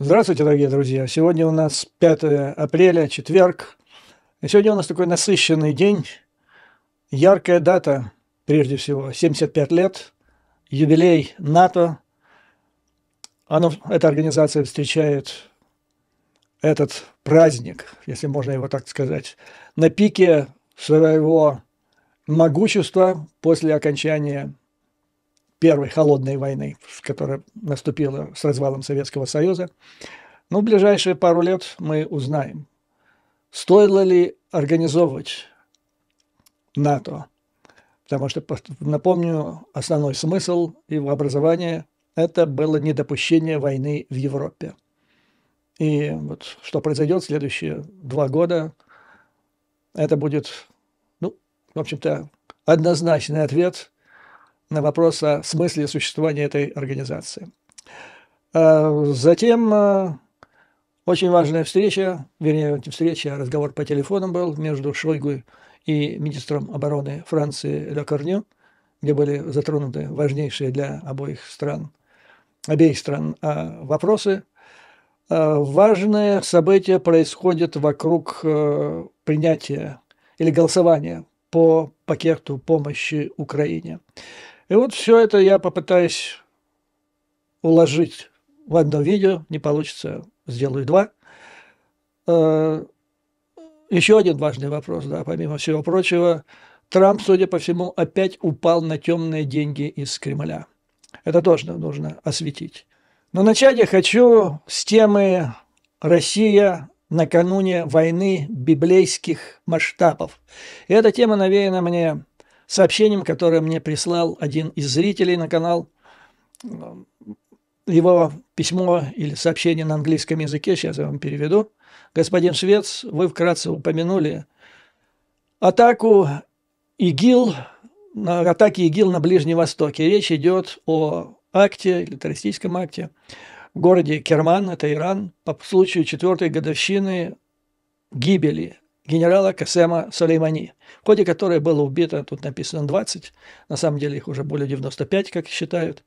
Здравствуйте, дорогие друзья! Сегодня у нас 5 апреля, четверг. И сегодня у нас такой насыщенный день, яркая дата, прежде всего, 75 лет, юбилей НАТО. Оно, эта организация встречает этот праздник, если можно его так сказать, на пике своего могущества после окончания первой холодной войны, которая наступила с развалом Советского Союза. Но ну, в ближайшие пару лет мы узнаем, стоило ли организовывать НАТО. Потому что, напомню, основной смысл его образования – это было недопущение войны в Европе. И вот что произойдет в следующие два года, это будет, ну, в общем-то, однозначный ответ на вопрос о смысле существования этой организации. А, затем а, очень важная встреча, вернее, не встреча, а разговор по телефону был между Шойгу и министром обороны Франции Ле Корню, где были затронуты важнейшие для обоих стран, обеих стран а, вопросы. Важное событие происходит вокруг э, принятия или голосования по пакету помощи Украине. И вот все это я попытаюсь уложить в одно видео. Не получится, сделаю два. Э, Еще один важный вопрос, да, помимо всего прочего. Трамп, судя по всему, опять упал на темные деньги из Кремля. Это тоже нужно осветить. Но начать я хочу с темы «Россия накануне войны библейских масштабов». И эта тема навеяна мне сообщением, которое мне прислал один из зрителей на канал. Его письмо или сообщение на английском языке, сейчас я вам переведу. Господин Швец, вы вкратце упомянули атаку ИГИЛ, атаки ИГИЛ на Ближнем Востоке. Речь идет о акте или террористическом акте в городе Керман, это Иран, по случаю четвертой годовщины гибели генерала Касема Сулеймани, в ходе которой было убито, тут написано 20, на самом деле их уже более 95, как считают.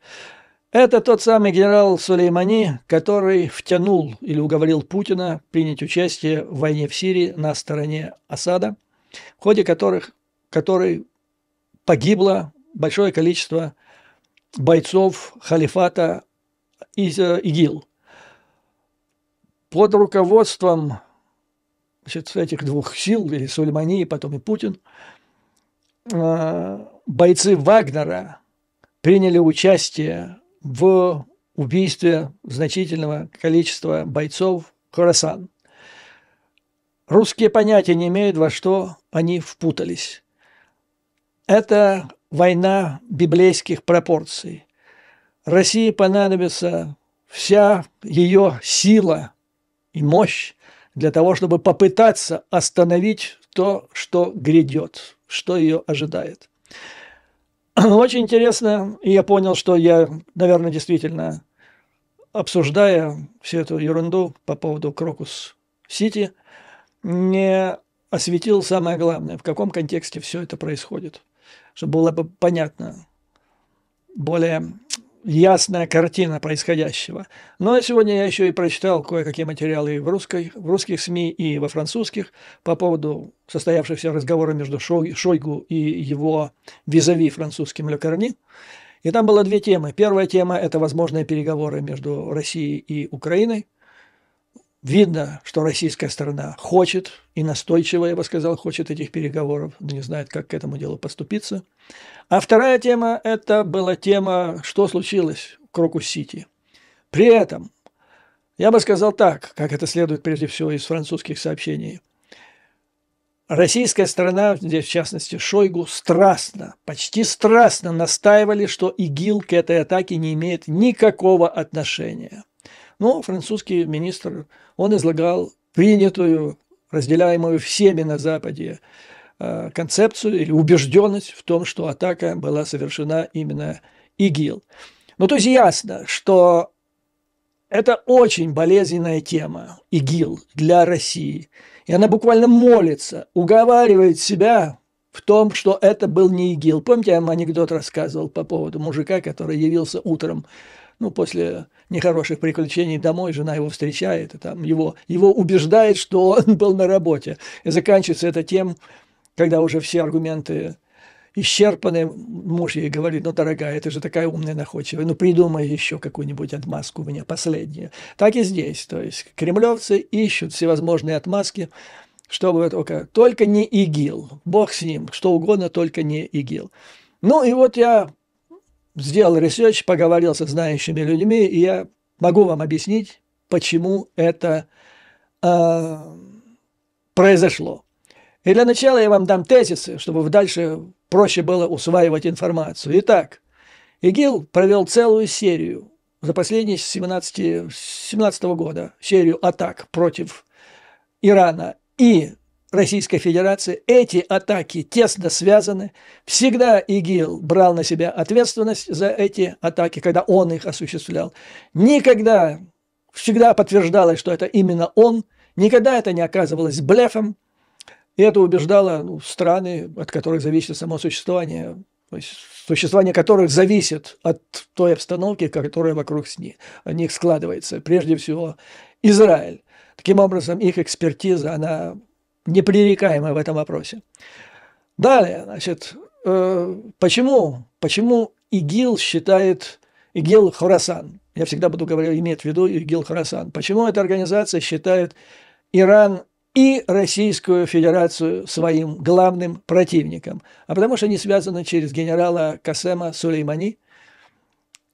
Это тот самый генерал Сулеймани, который втянул или уговорил Путина принять участие в войне в Сирии на стороне Асада, в ходе которых, который погибло большое количество бойцов халифата из ИГИЛ. Под руководством значит, этих двух сил, или Сульмани, и потом и Путин, э, бойцы Вагнера приняли участие в убийстве значительного количества бойцов Хорасан. Русские понятия не имеют, во что они впутались. Это война библейских пропорций. России понадобится вся ее сила и мощь для того, чтобы попытаться остановить то, что грядет, что ее ожидает. Очень интересно, и я понял, что я, наверное, действительно, обсуждая всю эту ерунду по поводу Крокус-Сити, не осветил самое главное, в каком контексте все это происходит, чтобы было бы понятно более ясная картина происходящего. Но сегодня я еще и прочитал кое-какие материалы в, русской, в русских СМИ и во французских по поводу состоявшихся разговора между Шойгу и его визави французским Ле Корни. И там было две темы. Первая тема – это возможные переговоры между Россией и Украиной – Видно, что российская сторона хочет и настойчиво, я бы сказал, хочет этих переговоров, но не знает, как к этому делу поступиться. А вторая тема – это была тема, что случилось в Крокус-Сити. При этом, я бы сказал так, как это следует прежде всего из французских сообщений, российская сторона, здесь в частности Шойгу, страстно, почти страстно настаивали, что ИГИЛ к этой атаке не имеет никакого отношения – но французский министр, он излагал принятую, разделяемую всеми на Западе, э, концепцию или убежденность в том, что атака была совершена именно ИГИЛ. Ну, то есть ясно, что это очень болезненная тема, ИГИЛ, для России. И она буквально молится, уговаривает себя в том, что это был не ИГИЛ. Помните, я вам анекдот рассказывал по поводу мужика, который явился утром ну, после нехороших приключений домой, жена его встречает, и там его, его убеждает, что он был на работе. И заканчивается это тем, когда уже все аргументы исчерпаны, муж ей говорит, ну, дорогая, ты же такая умная, находчивая, ну, придумай еще какую-нибудь отмазку мне последнюю. Так и здесь, то есть кремлевцы ищут всевозможные отмазки, чтобы только, только не ИГИЛ, бог с ним, что угодно, только не ИГИЛ. Ну, и вот я сделал ресерч, поговорил со знающими людьми, и я могу вам объяснить, почему это э, произошло. И для начала я вам дам тезисы, чтобы дальше проще было усваивать информацию. Итак, ИГИЛ провел целую серию за последние 17, 17 года, серию атак против Ирана. И Российской Федерации. Эти атаки тесно связаны. Всегда ИГИЛ брал на себя ответственность за эти атаки, когда он их осуществлял. Никогда, всегда подтверждалось, что это именно он. Никогда это не оказывалось блефом. И это убеждало ну, страны, от которых зависит само существование, то есть существование которых зависит от той обстановки, которая вокруг них складывается. Прежде всего, Израиль. Таким образом, их экспертиза, она непререкаемы в этом вопросе. Далее, значит, э, почему, почему ИГИЛ считает ИГИЛ Хорасан? Я всегда буду говорить, иметь в виду ИГИЛ Хорасан. Почему эта организация считает Иран и Российскую Федерацию своим главным противником? А потому что они связаны через генерала Касема Сулеймани,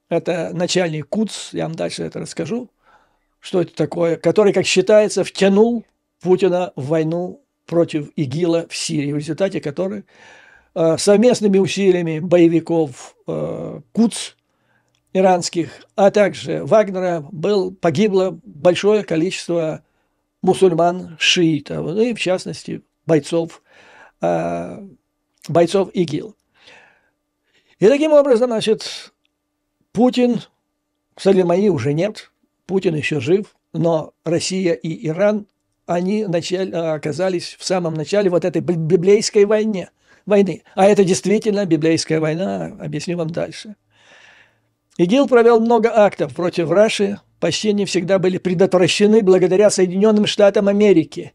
это начальник КУЦ, я вам дальше это расскажу, что это такое, который, как считается, втянул Путина в войну против ИГИЛа в Сирии, в результате которой э, совместными усилиями боевиков э, КУЦ иранских, а также Вагнера был, погибло большое количество мусульман, шиитов, ну и в частности бойцов, э, бойцов ИГИЛ. И таким образом, значит, Путин, Салимаи уже нет, Путин еще жив, но Россия и Иран они начали, а, оказались в самом начале вот этой библейской войне, войны. А это действительно библейская война, объясню вам дальше. ИГИЛ провел много актов против Раши, почти не всегда были предотвращены благодаря Соединенным Штатам Америки.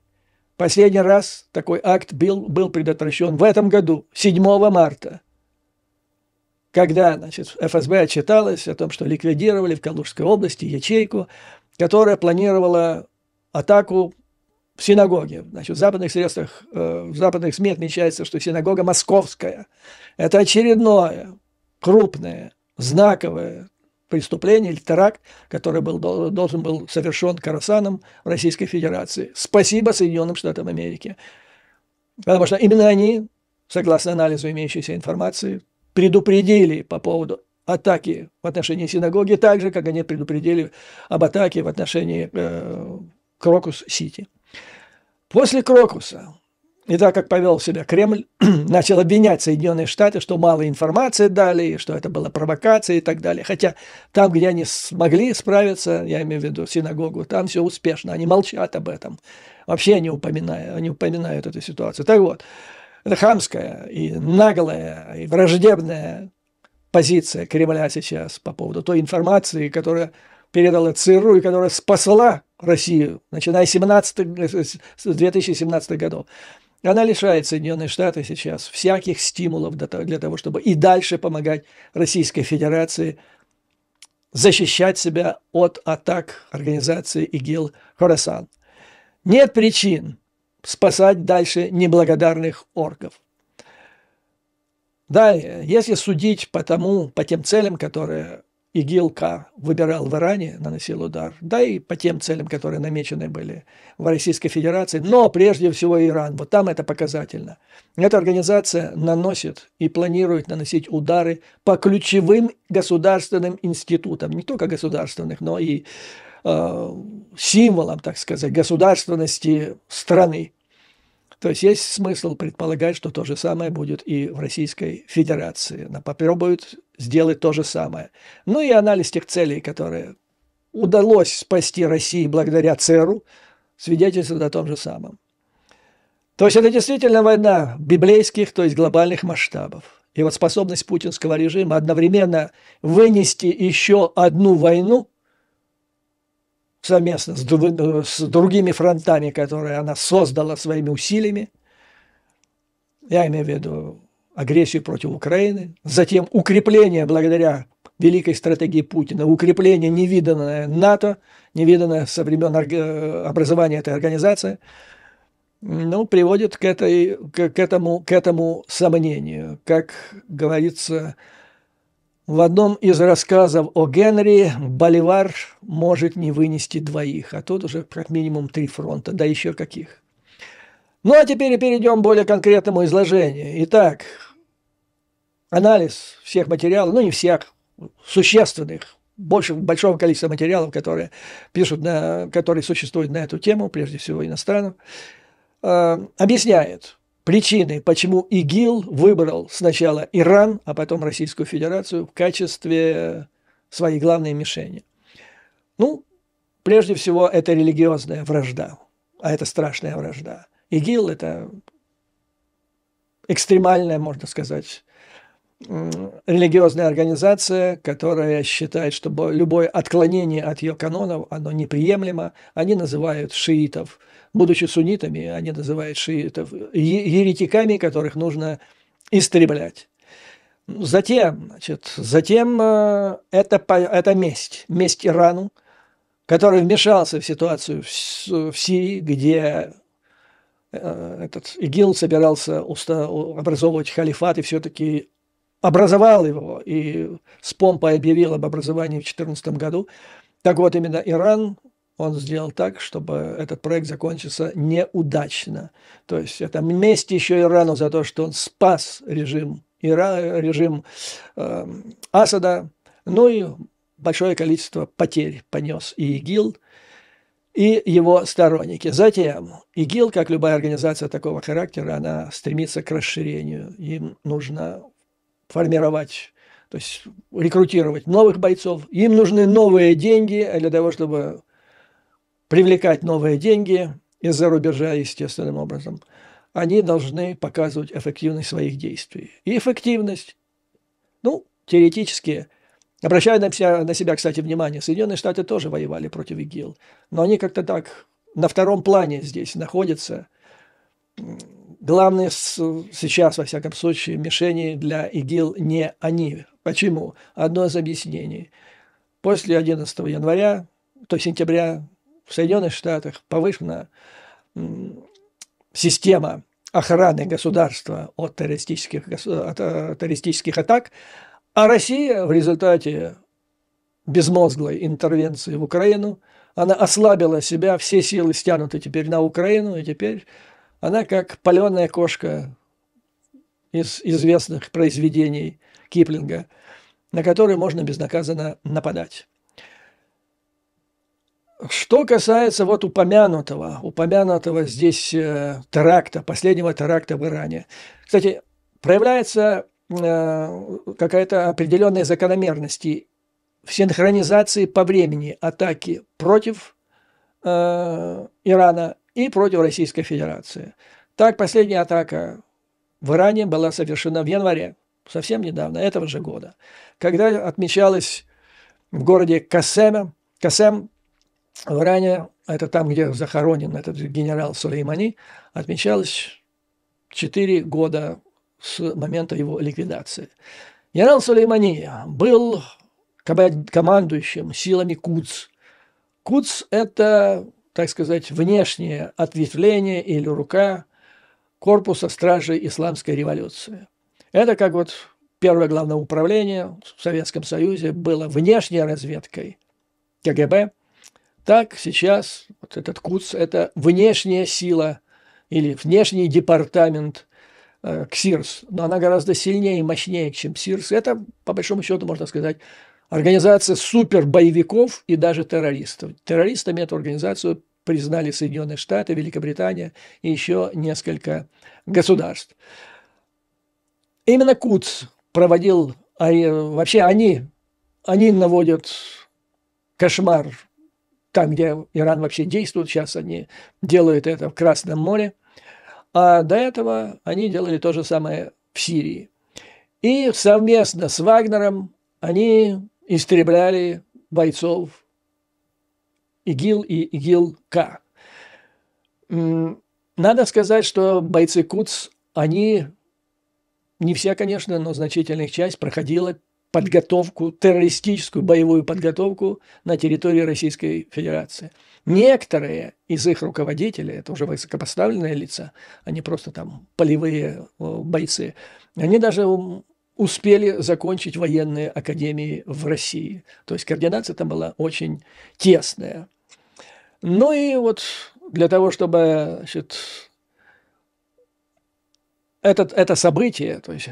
Последний раз такой акт был, был предотвращен в этом году, 7 марта, когда значит, ФСБ отчиталась о том, что ликвидировали в Калужской области ячейку, которая планировала атаку синагоге. Значит, в западных средствах, э, в западных СМИ отмечается, что синагога московская. Это очередное, крупное, знаковое преступление или теракт, который был, должен был совершен Карасаном в Российской Федерации. Спасибо Соединенным Штатам Америки. Потому что именно они, согласно анализу имеющейся информации, предупредили по поводу атаки в отношении синагоги, так же, как они предупредили об атаке в отношении э, Крокус-Сити. После Крокуса и так как повел себя Кремль, начал обвинять Соединенные Штаты, что мало информации дали, что это была провокация и так далее. Хотя там, где они смогли справиться, я имею в виду синагогу, там все успешно, они молчат об этом. Вообще не упоминают, они упоминают эту ситуацию. Так вот, это хамская и наглая, и враждебная позиция Кремля сейчас по поводу той информации, которая передала ЦРУ и которая спасла Россию, начиная с 17, 2017 э, годов. Она лишает Соединенные Штаты сейчас всяких стимулов для того, чтобы и дальше помогать Российской Федерации защищать себя от атак организации ИГИЛ Хорасан. Нет причин спасать дальше неблагодарных орков. Далее, если судить по тому, по тем целям, которые ИГИЛК выбирал в Иране, наносил удар, да и по тем целям, которые намечены были в Российской Федерации, но прежде всего Иран, вот там это показательно. Эта организация наносит и планирует наносить удары по ключевым государственным институтам, не только государственных, но и э, символам, так сказать, государственности страны. То есть есть смысл предполагать, что то же самое будет и в Российской Федерации. Она сделать то же самое. Ну и анализ тех целей, которые удалось спасти России благодаря ЦРУ, свидетельствует о том же самом. То есть это действительно война библейских, то есть глобальных масштабов. И вот способность путинского режима одновременно вынести еще одну войну совместно с, с другими фронтами, которые она создала своими усилиями, я имею в виду агрессию против Украины, затем укрепление благодаря великой стратегии Путина, укрепление невиданное НАТО, невиданное со времен э, образования этой организации, ну, приводит к, этой, к, этому, к этому сомнению. Как говорится в одном из рассказов о Генри, Боливар может не вынести двоих, а тут уже как минимум три фронта, да еще каких. Ну а теперь перейдем к более конкретному изложению. Итак, анализ всех материалов, ну не всех, существенных, больше, большого количества материалов, которые пишут, на, которые существуют на эту тему, прежде всего иностранных, э, объясняет причины, почему ИГИЛ выбрал сначала Иран, а потом Российскую Федерацию в качестве своей главной мишени. Ну, прежде всего, это религиозная вражда, а это страшная вражда. ИГИЛ – это экстремальная, можно сказать, религиозная организация, которая считает, что любое отклонение от ее канонов, оно неприемлемо. Они называют шиитов, будучи суннитами, они называют шиитов еретиками, которых нужно истреблять. Затем, значит, затем э, это, это месть, месть Ирану, который вмешался в ситуацию в, в Сирии, где э, этот ИГИЛ собирался образовывать халифат и все-таки образовал его и с помпой объявил об образовании в 2014 году. Так вот, именно Иран он сделал так, чтобы этот проект закончился неудачно. То есть это месть еще Ирану за то, что он спас режим, Ира, режим э, Асада, ну и большое количество потерь понес и ИГИЛ, и его сторонники. Затем ИГИЛ, как любая организация такого характера, она стремится к расширению. Им нужно формировать, то есть рекрутировать новых бойцов. Им нужны новые деньги для того, чтобы привлекать новые деньги из-за рубежа естественным образом. Они должны показывать эффективность своих действий. И эффективность, ну, теоретически, обращая на себя, на себя, кстати, внимание, Соединенные Штаты тоже воевали против ИГИЛ, но они как-то так на втором плане здесь находятся, главные сейчас, во всяком случае, мишени для ИГИЛ не они. Почему? Одно из объяснений. После 11 января, то есть сентября, в Соединенных Штатах повышена система охраны государства от террористических, от э, террористических атак, а Россия в результате безмозглой интервенции в Украину, она ослабила себя, все силы стянуты теперь на Украину, и теперь она как паленая кошка из известных произведений Киплинга, на которую можно безнаказанно нападать. Что касается вот упомянутого, упомянутого здесь э, теракта, последнего теракта в Иране. Кстати, проявляется э, какая-то определенная закономерность в синхронизации по времени атаки против э, Ирана и против Российской Федерации. Так, последняя атака в Иране была совершена в январе, совсем недавно, этого же года, когда отмечалось в городе Касема, Касем в Иране, это там, где захоронен этот генерал Сулеймани, отмечалось 4 года с момента его ликвидации. Генерал Сулеймани был командующим силами Куц. Куц – это так сказать, внешнее ответвление или рука корпуса стражей исламской революции. Это как вот первое главное управление в Советском Союзе было внешней разведкой КГБ, так сейчас вот этот КУЦ – это внешняя сила или внешний департамент э, КСИРС, но она гораздо сильнее и мощнее, чем СИРС. Это, по большому счету, можно сказать, Организация супербоевиков и даже террористов. Террористами эту организацию признали Соединенные Штаты, Великобритания и еще несколько государств. Именно Куц проводил, а, вообще они, они наводят кошмар там, где Иран вообще действует, сейчас они делают это в Красном море, а до этого они делали то же самое в Сирии. И совместно с Вагнером они истребляли бойцов ИГИЛ и ИГИЛ-К. Надо сказать, что бойцы КУЦ, они, не все, конечно, но значительная их часть проходила подготовку, террористическую боевую подготовку на территории Российской Федерации. Некоторые из их руководителей, это уже высокопоставленные лица, они просто там полевые э, бойцы, они даже успели закончить военные академии в России. То есть координация там была очень тесная. Ну и вот для того, чтобы значит, этот, это событие, то есть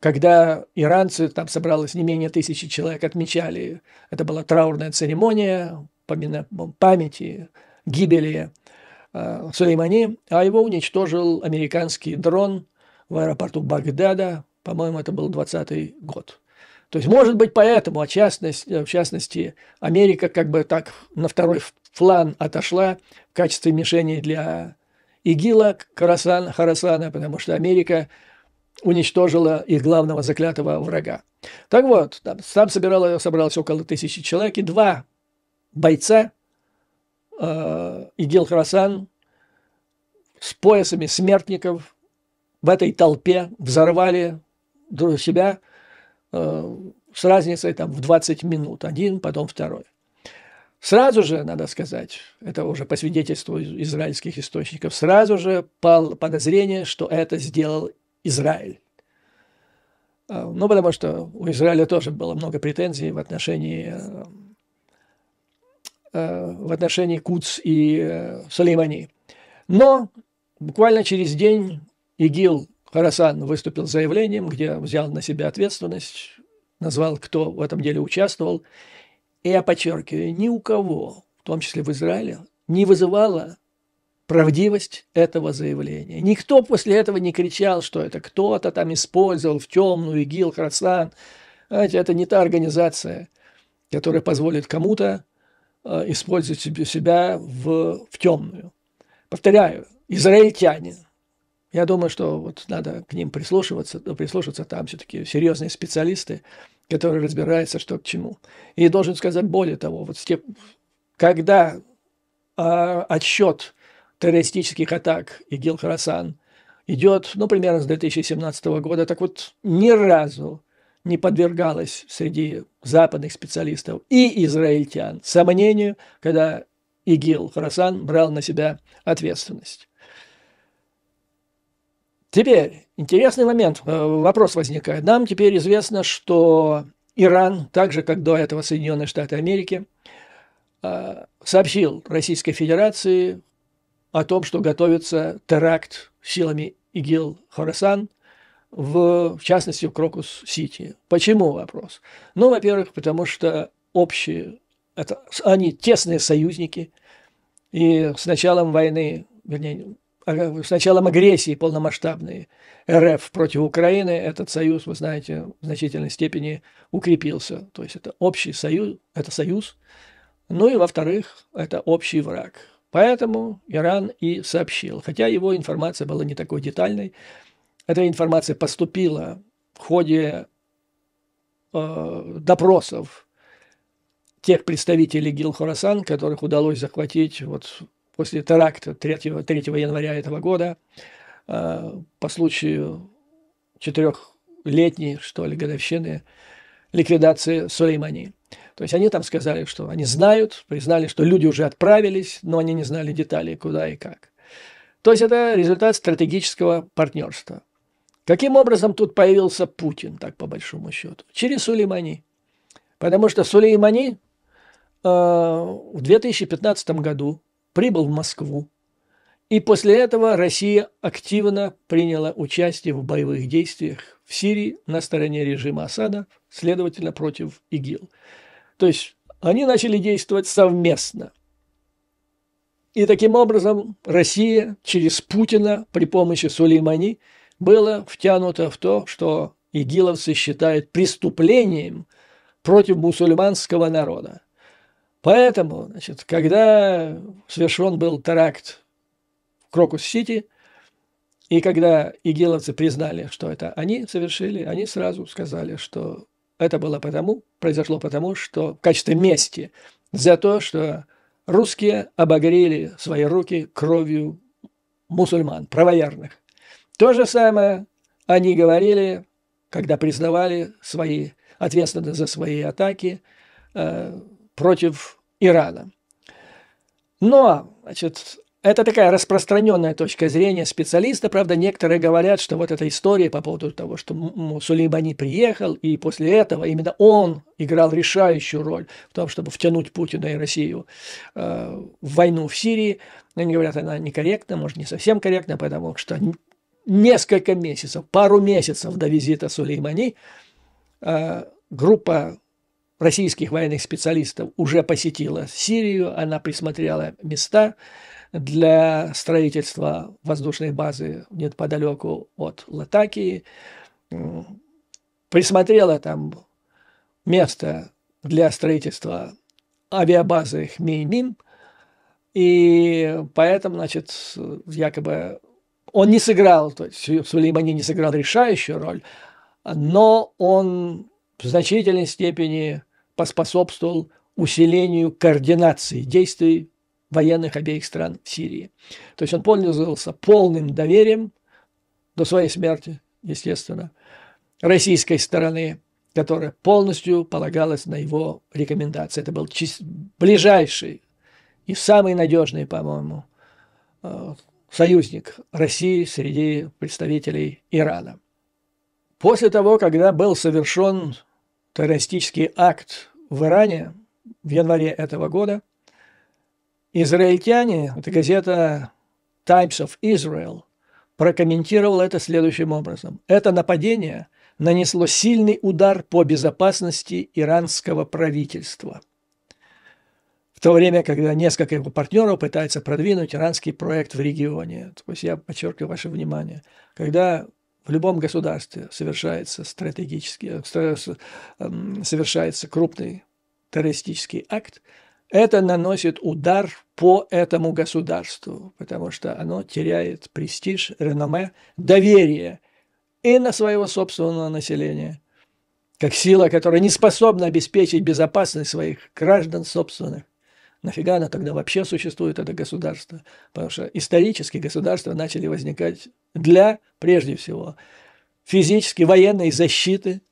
когда иранцы, там собралось не менее тысячи человек, отмечали, это была траурная церемония памяти, гибели э, Сулеймани, а его уничтожил американский дрон в аэропорту Багдада по-моему, это был 20 год. То есть, может быть, поэтому, а частности, э, в частности, Америка как бы так на второй флан отошла в качестве мишени для ИГИЛа Харасана, Харасана потому что Америка уничтожила их главного заклятого врага. Так вот, там, там собирало, собралось около тысячи человек, и два бойца, э, ИГИЛ Харасан, с поясами смертников в этой толпе взорвали себя э, с разницей там, в 20 минут, один, потом второй. Сразу же, надо сказать, это уже по свидетельству израильских источников, сразу же пал подозрение, что это сделал Израиль. Э, ну, потому что у Израиля тоже было много претензий в отношении, э, в отношении Куц и Сулеймани. Но буквально через день ИГИЛ Харасан выступил с заявлением, где взял на себя ответственность, назвал, кто в этом деле участвовал. И я подчеркиваю, ни у кого, в том числе в Израиле, не вызывала правдивость этого заявления. Никто после этого не кричал, что это кто-то там использовал в темную ИГИЛ, Харасан. Знаете, это не та организация, которая позволит кому-то э, использовать себя в, в темную. Повторяю, израильтяне – я думаю, что вот надо к ним прислушиваться, прислушиваться там все-таки серьезные специалисты, которые разбираются, что к чему. И должен сказать более того, вот те, когда э, а, отсчет террористических атак ИГИЛ Харасан идет, ну, примерно с 2017 года, так вот ни разу не подвергалась среди западных специалистов и израильтян сомнению, когда ИГИЛ Харасан брал на себя ответственность. Теперь интересный момент, э, вопрос возникает. Нам теперь известно, что Иран, так же как до этого Соединенные Штаты Америки, э, сообщил Российской Федерации о том, что готовится теракт силами ИГИЛ Хорасан, в, в частности, в Крокус-Сити. Почему вопрос? Ну, во-первых, потому что общие, это, они тесные союзники, и с началом войны, вернее, а, с началом агрессии полномасштабной РФ против Украины этот союз, вы знаете, в значительной степени укрепился. То есть это общий союз, это союз. Ну и, во-вторых, это общий враг. Поэтому Иран и сообщил, хотя его информация была не такой детальной, эта информация поступила в ходе э, допросов тех представителей Гил Хорасан, которых удалось захватить вот после теракта 3, 3 января этого года а, по случаю четырехлетней, что ли, годовщины ликвидации Сулеймани. То есть они там сказали, что они знают, признали, что люди уже отправились, но они не знали деталей, куда и как. То есть это результат стратегического партнерства. Каким образом тут появился Путин, так по большому счету? Через Сулеймани. Потому что Сулеймани э, в 2015 году прибыл в Москву. И после этого Россия активно приняла участие в боевых действиях в Сирии на стороне режима Асада, следовательно, против ИГИЛ. То есть они начали действовать совместно. И таким образом Россия через Путина при помощи Сулеймани была втянута в то, что игиловцы считают преступлением против мусульманского народа. Поэтому, значит, когда совершен был теракт в Крокус-Сити, и когда игиловцы признали, что это они совершили, они сразу сказали, что это было потому, произошло потому, что в качестве мести за то, что русские обогрели свои руки кровью мусульман, правоярных. То же самое они говорили, когда признавали свои ответственность за свои атаки э, против Ирана. Но, значит, это такая распространенная точка зрения специалиста. Правда, некоторые говорят, что вот эта история по поводу того, что Сулеймани приехал, и после этого именно он играл решающую роль в том, чтобы втянуть Путина и Россию э, в войну в Сирии. Они говорят, она некорректна, может, не совсем корректна, потому что несколько месяцев, пару месяцев до визита Сулеймани э, группа российских военных специалистов уже посетила Сирию, она присмотрела места для строительства воздушной базы неподалеку от Латакии, присмотрела там место для строительства авиабазы Хмеймим, и поэтому, значит, якобы он не сыграл, то есть Сулеймани не сыграл решающую роль, но он в значительной степени поспособствовал усилению координации действий военных обеих стран в Сирии. То есть он пользовался полным доверием до своей смерти, естественно, российской стороны, которая полностью полагалась на его рекомендации. Это был ближайший и самый надежный, по-моему, э, союзник России среди представителей Ирана. После того, когда был совершен террористический акт в Иране в январе этого года израильтяне, это газета Times of Israel, прокомментировала это следующим образом. Это нападение нанесло сильный удар по безопасности иранского правительства. В то время, когда несколько его партнеров пытаются продвинуть иранский проект в регионе. То есть я подчеркиваю ваше внимание. Когда в любом государстве совершается стратегический, э, эм, совершается крупный террористический акт, это наносит удар по этому государству, потому что оно теряет престиж, реноме, доверие и на своего собственного населения, как сила, которая не способна обеспечить безопасность своих граждан собственных нафига она тогда вообще существует, это государство? Потому что исторически государства начали возникать для, прежде всего, физически военной защиты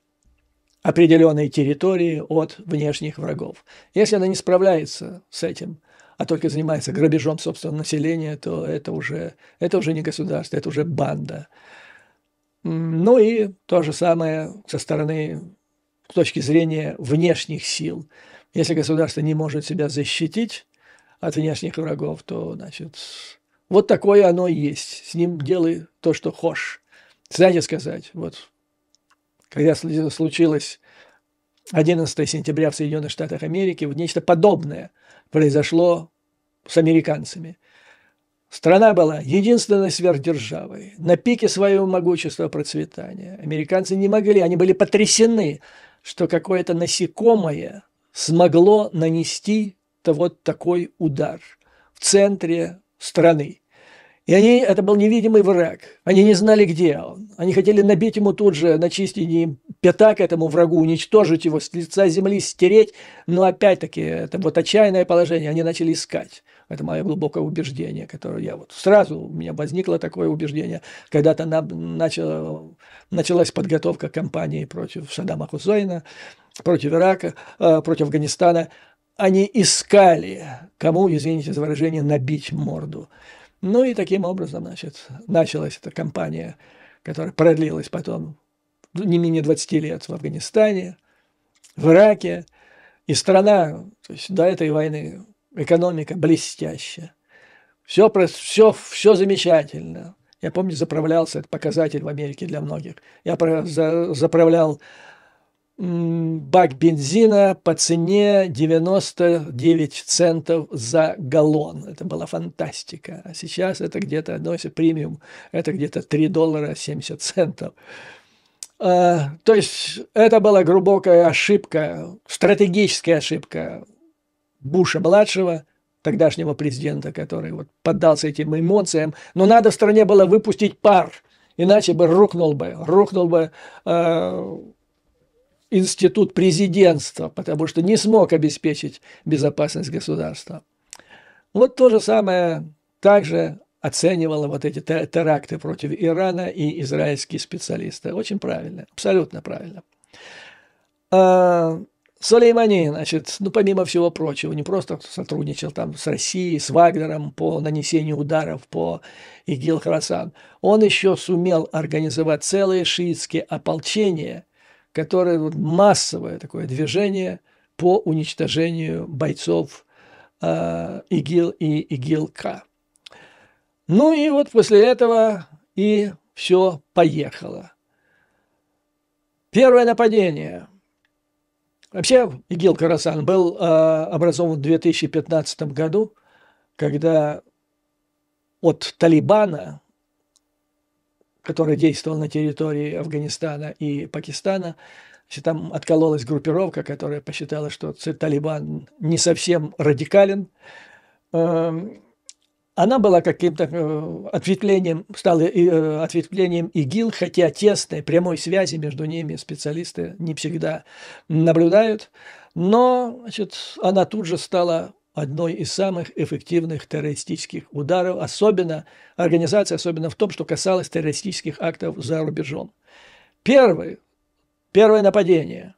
определенной территории от внешних врагов. Если она не справляется с этим, а только занимается грабежом собственного населения, то это уже, это уже не государство, это уже банда. Ну и то же самое со стороны, с точки зрения внешних сил – если государство не может себя защитить от внешних врагов, то, значит, вот такое оно и есть. С ним делай то, что хочешь. Знаете сказать, вот, когда случилось 11 сентября в Соединенных Штатах Америки, вот нечто подобное произошло с американцами. Страна была единственной сверхдержавой, на пике своего могущества процветания. Американцы не могли, они были потрясены, что какое-то насекомое смогло нанести -то вот такой удар в центре страны. И они, это был невидимый враг. Они не знали, где он. Они хотели набить ему тут же, начистить им пятак этому врагу, уничтожить его, с лица земли стереть. Но опять-таки, это вот отчаянное положение, они начали искать. Это мое глубокое убеждение, которое я вот сразу у меня возникло такое убеждение, когда-то на, начала, началась подготовка кампании против Саддама Хусейна, против Ирака, э, против Афганистана. Они искали, кому, извините за выражение, набить морду. Ну и таким образом, значит, началась эта кампания, которая продлилась потом не менее 20 лет в Афганистане, в Ираке. И страна то есть, до этой войны экономика блестящая. Все, все, все замечательно. Я помню, заправлялся, это показатель в Америке для многих. Я про, за, заправлял м, бак бензина по цене 99 центов за галлон. Это была фантастика. А сейчас это где-то, ну, если премиум, это где-то 3 доллара 70 центов. А, то есть это была глубокая ошибка, стратегическая ошибка Буша-младшего, тогдашнего президента, который вот поддался этим эмоциям. Но надо в стране было выпустить пар, иначе бы рухнул бы, рухнул бы э, институт президентства, потому что не смог обеспечить безопасность государства. Вот то же самое также оценивала вот эти теракты против Ирана и израильские специалисты. Очень правильно, абсолютно правильно. А, Сулеймани, значит, ну, помимо всего прочего, не просто сотрудничал там с Россией, с Вагнером по нанесению ударов по игил Харасан, он еще сумел организовать целые шиитские ополчения, которые вот, массовое такое движение по уничтожению бойцов э, ИГИЛ и ИГИЛ-К. Ну и вот после этого и все поехало. Первое нападение – Вообще, Игил Карасан был э, образован в 2015 году, когда от Талибана, который действовал на территории Афганистана и Пакистана, там откололась группировка, которая посчитала, что Талибан не совсем радикален, э, она была каким-то э, ответвлением, стала э, ответвлением ИГИЛ, хотя тесной прямой связи между ними специалисты не всегда наблюдают, но значит, она тут же стала одной из самых эффективных террористических ударов, особенно организация особенно в том, что касалось террористических актов за рубежом. Первый, первое нападение –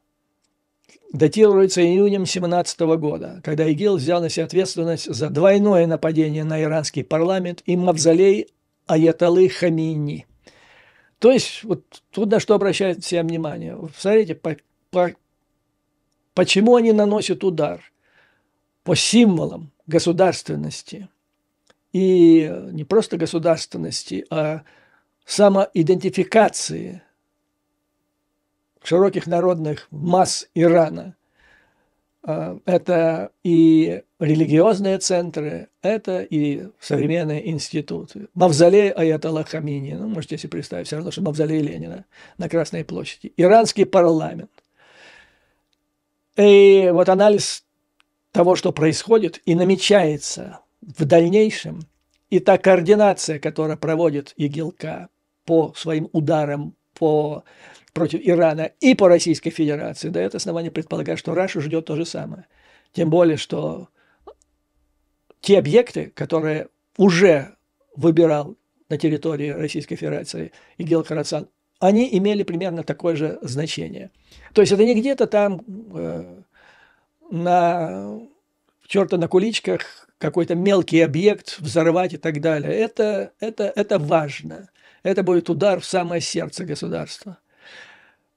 датируется июнем 17 года, когда ИГИЛ взял на себя ответственность за двойное нападение на иранский парламент и мавзолей Аяталы Хамини. То есть, вот тут на что обращает всем внимание. смотрите, по, по, почему они наносят удар? По символам государственности. И не просто государственности, а самоидентификации широких народных масс Ирана. А, это и религиозные центры, это и современные институты. Мавзолей Аятолла Хамини, ну, можете себе представить, все равно, что мавзолей Ленина на Красной площади. Иранский парламент. И вот анализ того, что происходит и намечается в дальнейшем, и та координация, которая проводит ИГИЛК по своим ударам по, против Ирана и по Российской Федерации, дает основание предполагать, что Рашу ждет то же самое. Тем более, что те объекты, которые уже выбирал на территории Российской Федерации Игил Карацан, они имели примерно такое же значение. То есть это не где-то там э, на черта на куличках какой-то мелкий объект взорвать и так далее. Это, это, это важно. Это будет удар в самое сердце государства.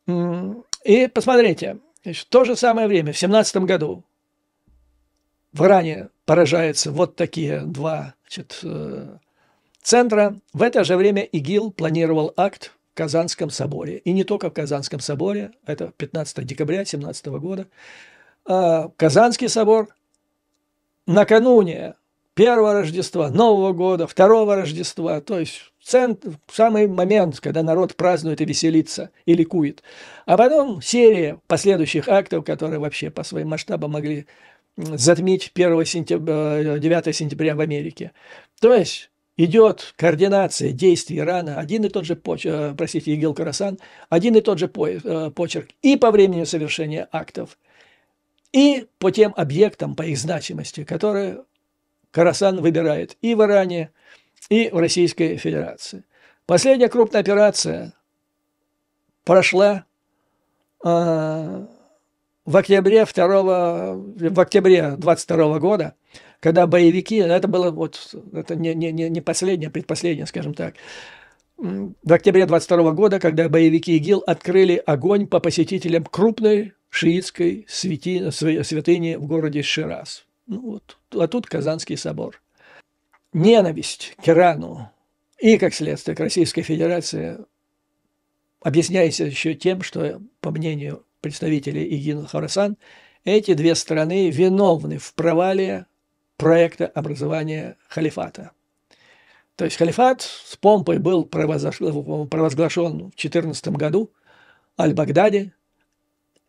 И посмотрите, в то же самое время, в 17 году, в Иране поражаются вот такие два значит, э, центра. В это же время ИГИЛ планировал акт в Казанском соборе. И не только в Казанском соборе, это 15 декабря 1917 года. А Казанский собор накануне первого Рождества, Нового года, второго Рождества, то есть центр, в самый момент, когда народ празднует и веселится, и ликует. А потом серия последующих актов, которые вообще по своим масштабам могли затмить 1 сентября, 9 сентября в Америке. То есть идет координация действий Ирана, один и тот же почерк, э, простите, Игил Карасан, один и тот же э, почерк и по времени совершения актов, и по тем объектам, по их значимости, которые Карасан выбирает и в Иране, и в Российской Федерации. Последняя крупная операция прошла э, в октябре 2, в октябре 22 года, когда боевики, это было вот, это не, не, не последнее, а предпоследнее, скажем так, в октябре 22 года, когда боевики ИГИЛ открыли огонь по посетителям крупной шиитской святи, святыни в городе Шираз. Ну, вот, а тут Казанский собор ненависть к Ирану и, как следствие, к Российской Федерации объясняется еще тем, что, по мнению представителей ИГИЛ Харасан, эти две страны виновны в провале проекта образования халифата. То есть халифат с помпой был провозглашен в 14 году аль багдаде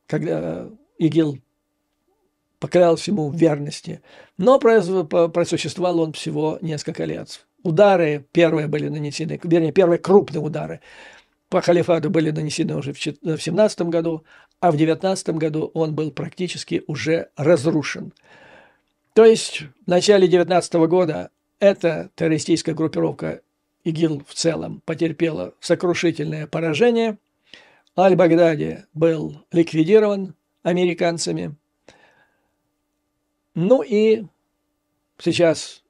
когда ИГИЛ поклялся ему в верности. Но просуществовал он всего несколько лет. Удары первые были нанесены, вернее, первые крупные удары по халифату были нанесены уже в 17 году, а в 19 году он был практически уже разрушен. То есть в начале 19 года эта террористическая группировка ИГИЛ в целом потерпела сокрушительное поражение. Аль-Багдади был ликвидирован американцами – ну и сейчас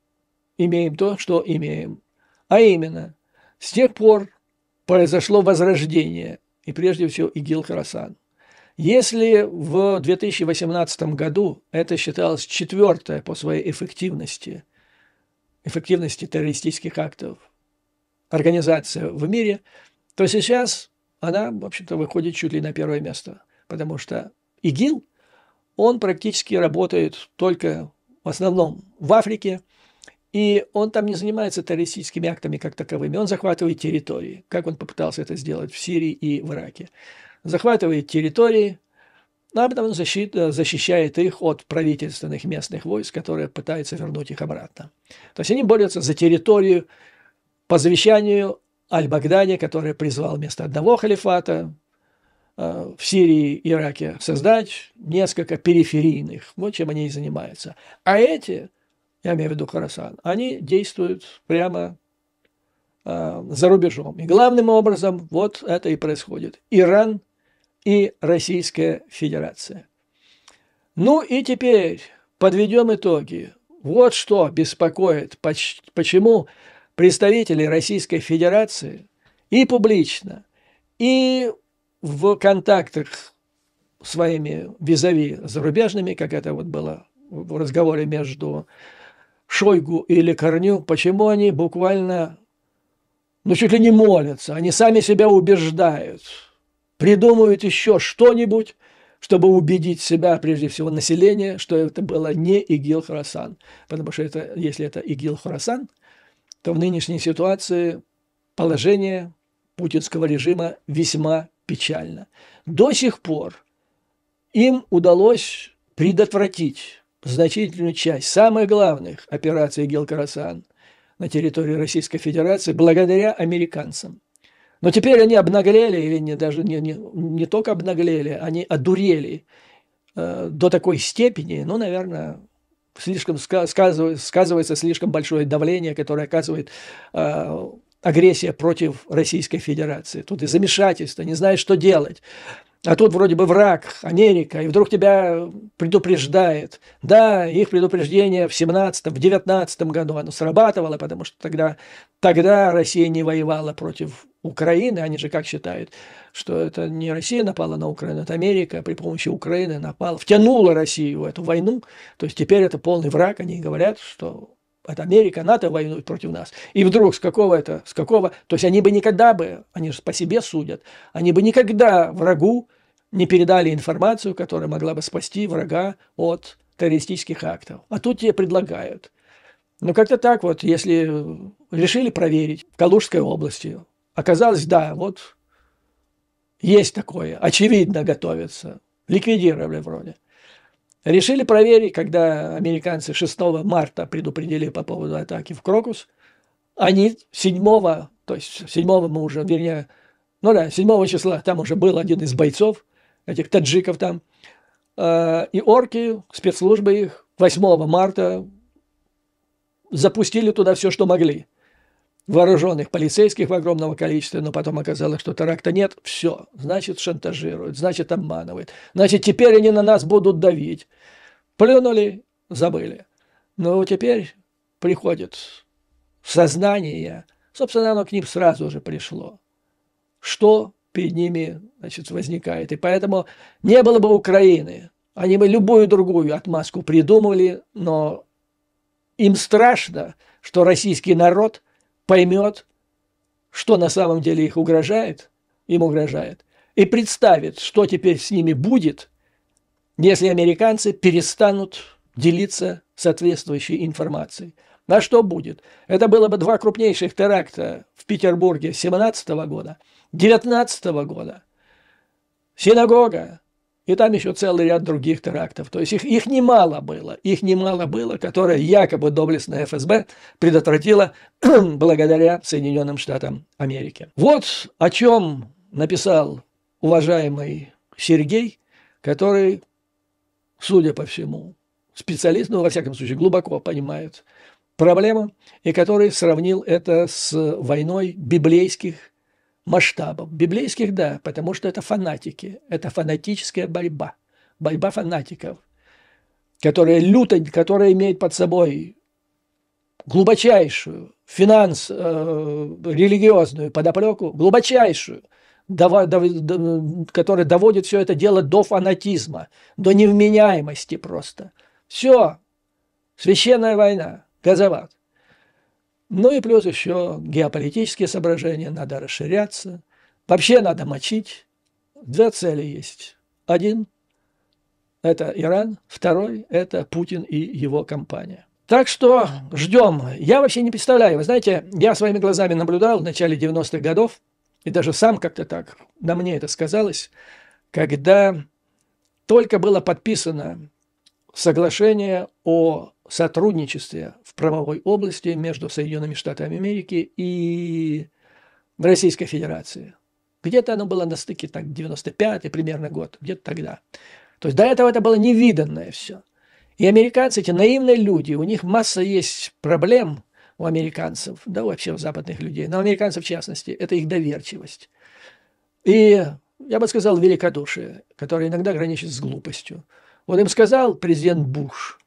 имеем то, что имеем. А именно, с тех пор произошло возрождение, и прежде всего Игил Харасан. Если в 2018 году это считалось четвертое по своей эффективности, эффективности террористических актов организация в мире, то сейчас она, в общем-то, выходит чуть ли на первое место, потому что ИГИЛ – он практически работает только в основном в Африке, и он там не занимается террористическими актами как таковыми, он захватывает территории, как он попытался это сделать в Сирии и в Ираке. Захватывает территории, а потом защит, защищает их от правительственных местных войск, которые пытаются вернуть их обратно. То есть они борются за территорию по завещанию Аль-Багдани, который призвал вместо одного халифата Э, в Сирии, Ираке создать несколько периферийных. Вот чем они и занимаются. А эти, я имею в виду Харасан, они действуют прямо э, за рубежом. И главным образом вот это и происходит. Иран и Российская Федерация. Ну и теперь подведем итоги. Вот что беспокоит, почему представители Российской Федерации и публично, и в контактах своими визави зарубежными, как это вот было в разговоре между Шойгу или Корню, почему они буквально, ну чуть ли не молятся, они сами себя убеждают, придумывают еще что-нибудь, чтобы убедить себя, прежде всего, население, что это было не ИГИЛ Хорасан. Потому что это, если это ИГИЛ Хорасан, то в нынешней ситуации положение путинского режима весьма печально, до сих пор им удалось предотвратить значительную часть самых главных операций Гелкарасан на территории Российской Федерации благодаря американцам. Но теперь они обнаглели, или не, даже не, не, не только обнаглели, они одурели э, до такой степени, ну, наверное, слишком сказывается, сказывается слишком большое давление, которое оказывает э, агрессия против Российской Федерации. Тут и замешательство, не знаешь, что делать. А тут вроде бы враг, Америка, и вдруг тебя предупреждает. Да, их предупреждение в 17 в 19 году оно срабатывало, потому что тогда, тогда Россия не воевала против Украины. Они же как считают, что это не Россия напала на Украину, это Америка при помощи Украины напала, втянула Россию в эту войну. То есть теперь это полный враг. Они говорят, что это Америка, НАТО воюет против нас. И вдруг с какого это, с какого, то есть они бы никогда бы, они же по себе судят, они бы никогда врагу не передали информацию, которая могла бы спасти врага от террористических актов. А тут тебе предлагают. Ну, как-то так вот, если решили проверить в Калужской области, оказалось, да, вот есть такое, очевидно готовится, ликвидировали вроде. Решили проверить, когда американцы 6 марта предупредили по поводу атаки в Крокус, они 7, то есть 7 мы уже, вернее, ну да, 7 числа там уже был один из бойцов, этих таджиков там, а, и орки, спецслужбы их 8 марта запустили туда все, что могли. Вооруженных полицейских в огромном количестве, но потом оказалось, что теракта нет, все, значит шантажируют, значит обманывают, значит теперь они на нас будут давить плюнули, забыли. Но теперь приходит сознание, собственно, оно к ним сразу же пришло, что перед ними значит, возникает. И поэтому не было бы Украины, они бы любую другую отмазку придумывали, но им страшно, что российский народ поймет, что на самом деле их угрожает, им угрожает, и представит, что теперь с ними будет – если американцы перестанут делиться соответствующей информацией. На что будет? Это было бы два крупнейших теракта в Петербурге 17 года, 19 года, синагога, и там еще целый ряд других терактов. То есть их, их немало было, их немало было, которое якобы доблестная ФСБ предотвратило благодаря Соединенным Штатам Америки. Вот о чем написал уважаемый Сергей, который судя по всему, специалист, ну, во всяком случае, глубоко понимают проблему, и который сравнил это с войной библейских масштабов. Библейских, да, потому что это фанатики, это фанатическая борьба, борьба фанатиков, которая люто, которая имеет под собой глубочайшую финанс, э, религиозную подоплеку, глубочайшую – который доводит все это дело до фанатизма, до невменяемости просто. Все. Священная война. Газоват. Ну и плюс еще геополитические соображения. Надо расширяться. Вообще надо мочить. Две цели есть. Один – это Иран. Второй – это Путин и его компания. Так что ждем. Я вообще не представляю. Вы знаете, я своими глазами наблюдал в начале 90-х годов, и даже сам как-то так на мне это сказалось, когда только было подписано соглашение о сотрудничестве в правовой области между Соединенными Штатами Америки и Российской Федерацией. Где-то оно было на стыке, так, 95-й примерно год, где-то тогда. То есть до этого это было невиданное все. И американцы, эти наивные люди, у них масса есть проблем – у американцев, да вообще у западных людей, но у американцев в частности, это их доверчивость. И, я бы сказал, великодушие, которое иногда граничит с глупостью. Вот им сказал президент Буш,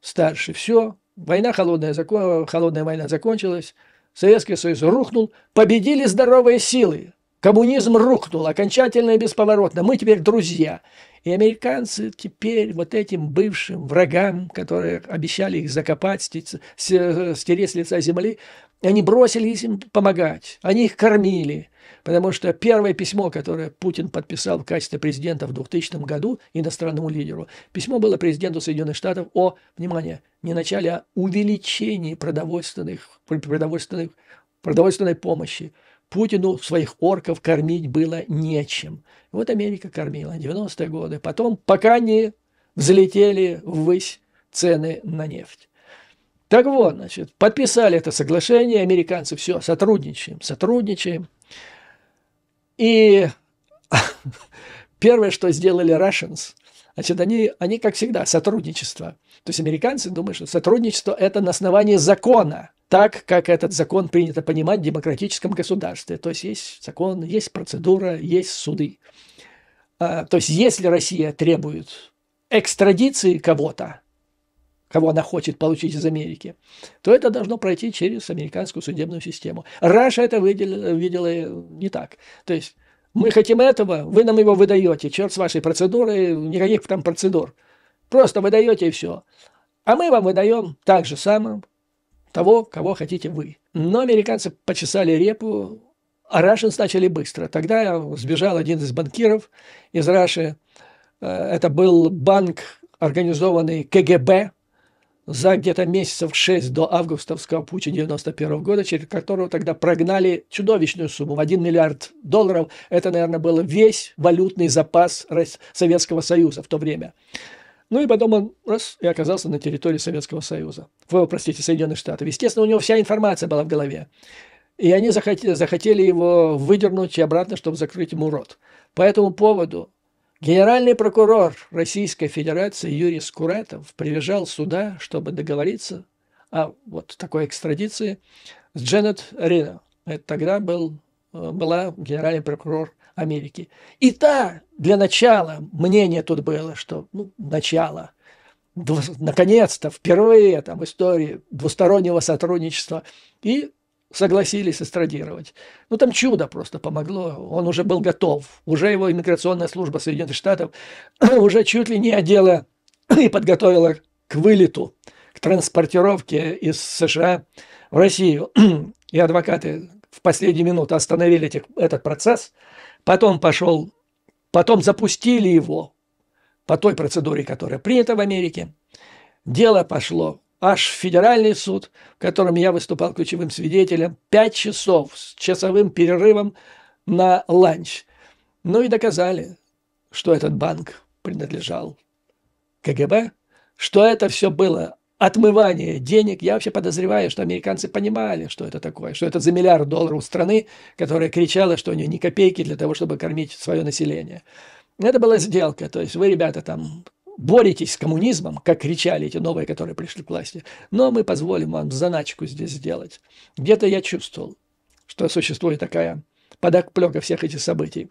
старший, все, война холодная, закон, холодная война закончилась, Советский Союз рухнул, победили здоровые силы, коммунизм рухнул окончательно и бесповоротно, мы теперь друзья. И американцы теперь вот этим бывшим врагам, которые обещали их закопать, стереть с лица земли, они бросились им помогать, они их кормили. Потому что первое письмо, которое Путин подписал в качестве президента в 2000 году иностранному лидеру, письмо было президенту Соединенных Штатов о, внимание, не начале, а увеличении продовольственных, продовольственных, продовольственной помощи. Путину своих орков кормить было нечем. Вот Америка кормила 90-е годы. Потом, пока не взлетели ввысь цены на нефть. Так вот, значит, подписали это соглашение, американцы, все, сотрудничаем, сотрудничаем. И первое, что сделали Russians – Значит, они, они, как всегда, сотрудничество. То есть американцы думают, что сотрудничество – это на основании закона, так, как этот закон принято понимать в демократическом государстве. То есть есть закон, есть процедура, есть суды. А, то есть если Россия требует экстрадиции кого-то, кого она хочет получить из Америки, то это должно пройти через американскую судебную систему. Раша это выделила, видела не так. То есть мы хотим этого, вы нам его выдаете, черт с вашей процедурой, никаких там процедур. Просто выдаете и все. А мы вам выдаем так же самым того, кого хотите вы. Но американцы почесали репу, а Рашин начали быстро. Тогда сбежал один из банкиров из Раши. Э, это был банк, организованный КГБ, за где-то месяцев 6 до августовского пути 91 года, через которого тогда прогнали чудовищную сумму в 1 миллиард долларов. Это, наверное, был весь валютный запас Советского Союза в то время. Ну и потом он раз и оказался на территории Советского Союза. вы простите, Соединенных Штатов. Естественно, у него вся информация была в голове. И они захотели, захотели его выдернуть и обратно, чтобы закрыть ему рот. По этому поводу Генеральный прокурор Российской Федерации Юрий Скуратов приезжал сюда, чтобы договориться о вот такой экстрадиции с Дженнет Рино. Это тогда был, э, была генеральный прокурор Америки. И та, для начала, мнение тут было, что, ну, начало, наконец-то, впервые там, в истории двустороннего сотрудничества. И согласились эстрадировать. Ну, там чудо просто помогло. Он уже был готов. Уже его иммиграционная служба Соединенных Штатов уже чуть ли не одела и подготовила к вылету, к транспортировке из США в Россию. И адвокаты в последнюю минуту остановили этих, этот процесс. Потом пошел, потом запустили его по той процедуре, которая принята в Америке. Дело пошло аж в федеральный суд, в котором я выступал ключевым свидетелем, 5 часов с часовым перерывом на ланч. Ну и доказали, что этот банк принадлежал КГБ, что это все было отмывание денег. Я вообще подозреваю, что американцы понимали, что это такое, что это за миллиард долларов страны, которая кричала, что у нее ни копейки для того, чтобы кормить свое население. Это была сделка, то есть вы, ребята, там боретесь с коммунизмом, как кричали эти новые, которые пришли к власти, но мы позволим вам заначку здесь сделать. Где-то я чувствовал, что существует такая подокплека всех этих событий.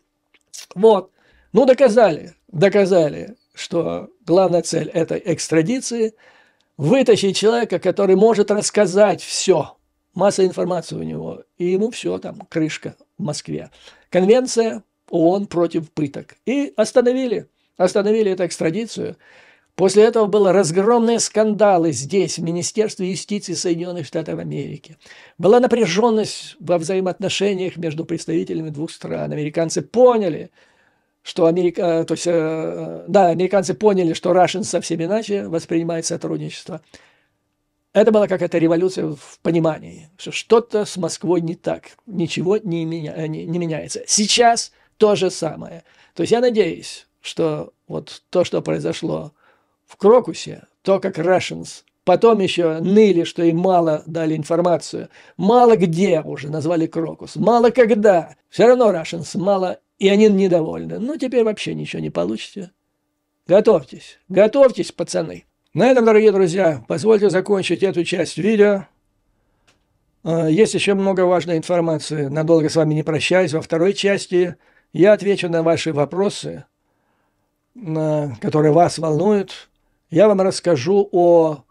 Вот. Ну, доказали, доказали, что главная цель этой экстрадиции – вытащить человека, который может рассказать все, масса информации у него, и ему все там, крышка в Москве. Конвенция ООН против пыток. И остановили – остановили эту экстрадицию. После этого были разгромные скандалы здесь, в Министерстве юстиции Соединенных Штатов Америки. Была напряженность во взаимоотношениях между представителями двух стран. Американцы поняли, что Америка, э, то есть, э, э, да, американцы поняли, что Russian совсем иначе воспринимает сотрудничество. Это была какая-то революция в понимании, что что-то с Москвой не так, ничего не, меня, не, не меняется. Сейчас то же самое. То есть я надеюсь, что вот то, что произошло в Крокусе, то, как Russians потом еще ныли, что им мало дали информацию, мало где уже назвали Крокус, мало когда, все равно Russians мало, и они недовольны. Ну, теперь вообще ничего не получите. Готовьтесь, готовьтесь, пацаны. На этом, дорогие друзья, позвольте закончить эту часть видео. А, есть еще много важной информации. Надолго с вами не прощаюсь. Во второй части я отвечу на ваши вопросы – которые вас волнуют, я вам расскажу о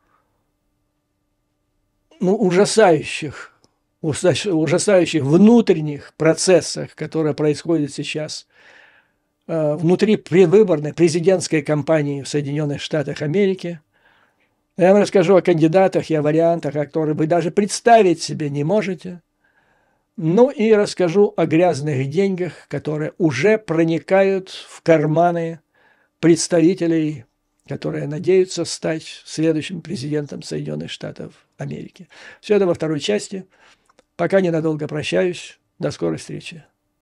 ну, ужасающих, ужасающих внутренних процессах, которые происходят сейчас э, внутри предвыборной президентской кампании в Соединенных Штатах Америки. Я вам расскажу о кандидатах и о вариантах, которые вы даже представить себе не можете. Ну и расскажу о грязных деньгах, которые уже проникают в карманы представителей, которые надеются стать следующим президентом Соединенных Штатов Америки. Все это во второй части. Пока ненадолго прощаюсь. До скорой встречи.